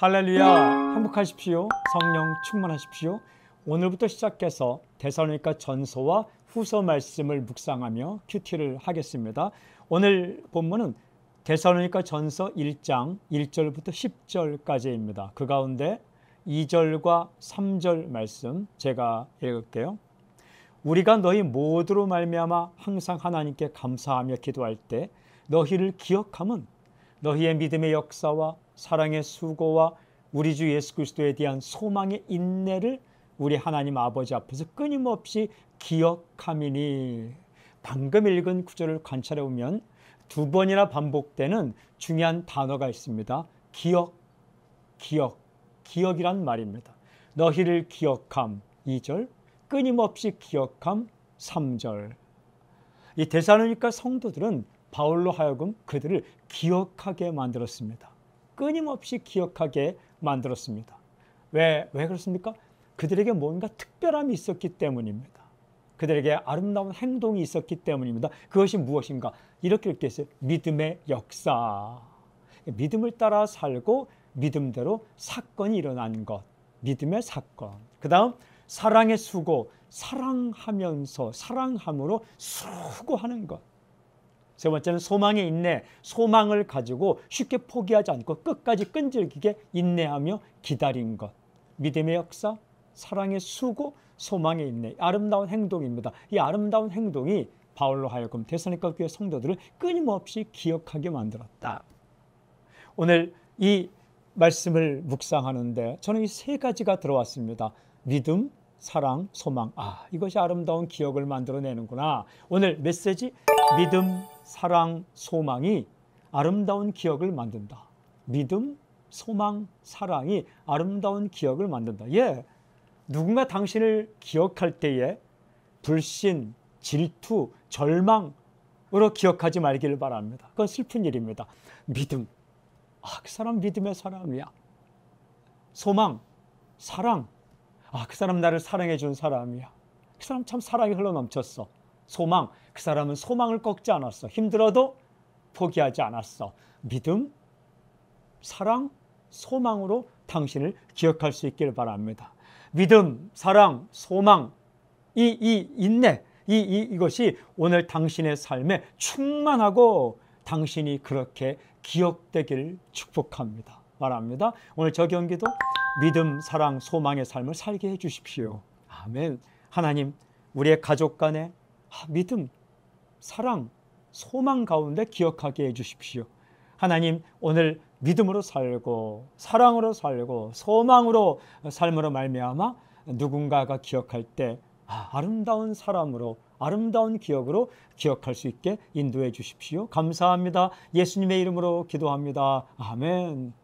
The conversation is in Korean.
할렐루야 행복하십시오 성령 충만하십시오 오늘부터 시작해서 대사로니까 전서와 후서 말씀을 묵상하며 큐티를 하겠습니다 오늘 본문은 대사로니까 전서 1장 1절부터 10절까지입니다 그 가운데 2절과 3절 말씀 제가 읽을게요 우리가 너희 모두로 말미암아 항상 하나님께 감사하며 기도할 때 너희를 기억함은 너희의 믿음의 역사와 사랑의 수고와 우리 주 예수 그리스도에 대한 소망의 인내를 우리 하나님 아버지 앞에서 끊임없이 기억함이니 방금 읽은 구절을 관찰해 보면 두 번이나 반복되는 중요한 단어가 있습니다. 기억, 기억, 기억이란 말입니다. 너희를 기억함 2절, 끊임없이 기억함 3절. 이 대사로니까 성도들은 바울로 하여금 그들을 기억하게 만들었습니다. 끊임없이 기억하게 만들었습니다. 왜, 왜 그렇습니까? 그들에게 뭔가 특별함이 있었기 때문입니다. 그들에게 아름다운 행동이 있었기 때문입니다. 그것이 무엇인가? 이렇게 읽겠어요. 믿음의 역사. 믿음을 따라 살고 믿음대로 사건이 일어난 것. 믿음의 사건. 그 다음, 사랑의 수고. 사랑하면서, 사랑함으로 수고하는 것. 세 번째는 소망의 인내, 소망을 가지고 쉽게 포기하지 않고 끝까지 끈질기게 인내하며 기다린 것. 믿음의 역사, 사랑의 수고, 소망의 인내, 아름다운 행동입니다. 이 아름다운 행동이 바울로 하여금 대사니까 교회 성도들을 끊임없이 기억하게 만들었다. 오늘 이 말씀을 묵상하는데 저는 이 세 가지가 들어왔습니다. 믿음, 사랑, 소망. 아, 이것이 아름다운 기억을 만들어내는구나. 오늘 메시지 믿음, 사랑, 소망이 아름다운 기억을 만든다. 믿음, 소망, 사랑이 아름다운 기억을 만든다. 예. 누군가 당신을 기억할 때에 불신, 질투, 절망으로 기억하지 말기를 바랍니다. 그건 슬픈 일입니다. 믿음. 아, 그 사람 믿음의 사람이야. 소망, 사랑. 아, 그 사람 나를 사랑해 준 사람이야. 그 사람 참 사랑이 흘러넘쳤어. 소망. 그 사람은 소망을 꺾지 않았어. 힘들어도 포기하지 않았어. 믿음, 사랑, 소망으로 당신을 기억할 수 있기를 바랍니다. 믿음, 사랑, 소망, 이, 이 인내, 이, 이, 이것이 오늘 당신의 삶에 충만하고 당신이 그렇게 기억되기를 축복합니다. 말합니다. 오늘 저 경기도 믿음, 사랑, 소망의 삶을 살게 해 주십시오. 아멘. 하나님, 우리의 가족 간에 믿음, 사랑, 소망 가운데 기억하게 해 주십시오. 하나님, 오늘 믿음으로 살고 사랑으로 살고 소망으로 삶으로 말미암아 누군가가 기억할 때 아, 아름다운 사람으로 아름다운 기억으로 기억할 수 있게 인도해 주십시오. 감사합니다. 예수님의 이름으로 기도합니다. 아멘.